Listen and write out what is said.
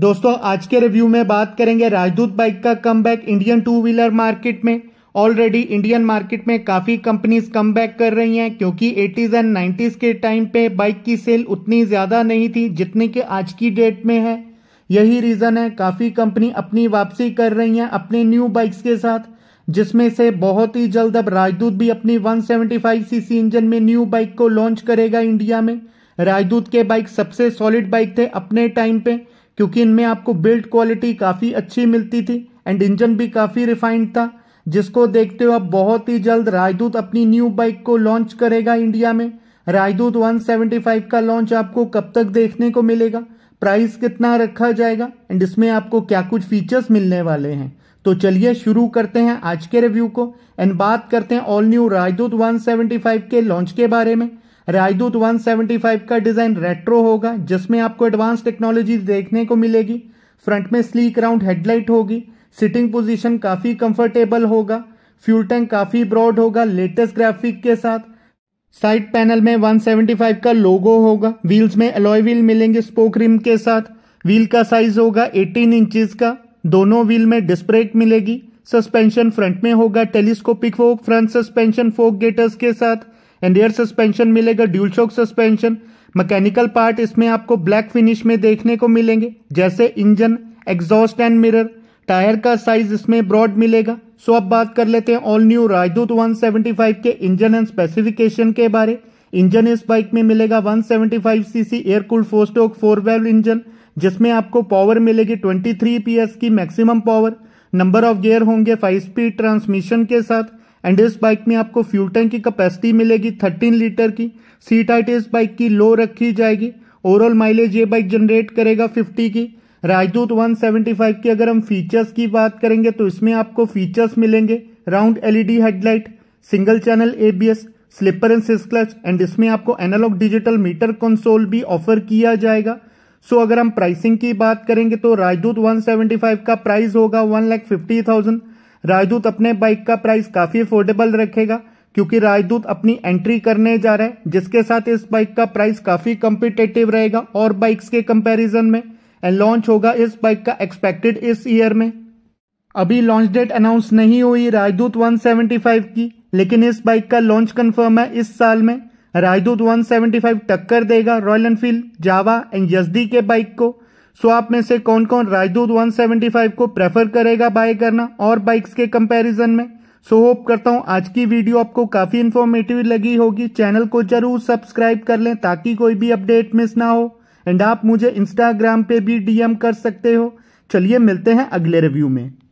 दोस्तों आज के रिव्यू में बात करेंगे राजदूत बाइक का कम इंडियन टू व्हीलर मार्केट में ऑलरेडी इंडियन मार्केट में काफ़ी कंपनीज कम कर रही हैं क्योंकि 80s एंड 90s के टाइम पे बाइक की सेल उतनी ज़्यादा नहीं थी जितनी कि आज की डेट में है यही रीज़न है काफ़ी कंपनी अपनी वापसी कर रही हैं अपने न्यू बाइक्स के साथ जिसमें से बहुत ही जल्द अब राजदूत भी अपनी 175 सीसी इंजन में न्यू बाइक को लॉन्च करेगा इंडिया में राजदूत के बाइक सबसे सॉलिड बाइक थे अपने टाइम पे क्योंकि इनमें आपको बिल्ड क्वालिटी काफ़ी अच्छी मिलती थी एंड इंजन भी काफ़ी रिफाइंड था जिसको देखते हुए अब बहुत ही जल्द राजदूत अपनी न्यू बाइक को लॉन्च करेगा इंडिया में राजदूत 175 का लॉन्च आपको कब तक देखने को मिलेगा प्राइस कितना रखा जाएगा एंड इसमें आपको क्या कुछ फीचर्स मिलने वाले हैं तो चलिए शुरू करते हैं आज के रिव्यू को एंड बात करते हैं ऑल न्यू राजदूत 175 के लॉन्च के बारे में राजदूत 175 का डिजाइन रेट्रो होगा जिसमें आपको एडवांस टेक्नोलॉजी देखने को मिलेगी फ्रंट में स्लीक राउंड हेडलाइट होगी सिटिंग पोजीशन काफी कंफर्टेबल होगा फ्यूल टैंक काफी ब्रॉड होगा लेटेस्ट ग्राफिक के साथ साइड पैनल में 175 का लोगो होगा व्हील्स में अलॉय व्हील मिलेंगे स्पोक रिम के साथ व्हील का साइज होगा 18 इंचेस का दोनों व्हील में डिस्प्रेक मिलेगी सस्पेंशन फ्रंट में होगा telescopic fork front suspension fork gaiters के साथ एंड एयर सस्पेंशन मिलेगा dual shock suspension mechanical part इसमें आपको ब्लैक फिनिश में देखने को मिलेंगे जैसे engine exhaust and mirror tyre का साइज इसमें ब्रॉड मिलेगा सो अब बात कर लेते हैं ऑल न्यू राजदूत 175 के इंजन एंड स्पेसिफिकेशन के बारे इंजन इस बाइक में मिलेगा 175 cc air cooled four stroke four valve engine जिसमें आपको पावर मिलेगी 23 पीएस की maximum power number of gear होंगे फाइव स्पीड ट्रांसमिशन के साथ एंड इस बाइक में आपको फ्यूल टैंक की कैपेसिटी मिलेगी 13 लीटर की सीट हाइट इस बाइक की लो रखी जाएगी ओवरऑल माइलेज ये बाइक जनरेट करेगा 50 की राजदूत 175 की अगर हम फीचर्स की बात करेंगे तो इसमें आपको फीचर्स मिलेंगे round LED headlight single channel ABS slipper and assist clutch and इसमें आपको एनालॉग डिजिटल मीटर कंसोल भी ऑफर किया जाएगा सो अगर हम प्राइसिंग की बात करेंगे तो राजदूत फाइव का प्राइस होगा वन लैख फिफ्टी थाउजेंड राजदूत अपने बाइक का प्राइस काफी अफोर्डेबल रखेगा क्योंकि राजदूत अपनी एंट्री करने जा रहा है जिसके साथ इस बाइक का प्राइस काफी कम्पिटेटिव रहेगा और बाइक्स के कंपेरिजन में एंड लॉन्च होगा इस बाइक का एक्सपेक्टेड इस ईयर में अभी लॉन्च डेट अनाउंस नहीं हुई राजदूत 175 की लेकिन इस बाइक का लॉन्च कंफर्म है इस साल में राजदूत 175 टक्कर देगा Royal Enfield Jawa and Yezdi के बाइक को सो आप में से कौन कौन राजदूत 175 को प्रेफर करेगा बाय करना और बाइक्स के कंपैरिजन में सो होप करता हूँ आज की वीडियो आपको काफी इन्फॉर्मेटिव लगी होगी चैनल को जरूर सब्सक्राइब कर लें ताकि कोई भी अपडेट मिस ना हो एंड आप मुझे इंस्टाग्राम पे भी डीएम कर सकते हो चलिए मिलते हैं अगले रिव्यू में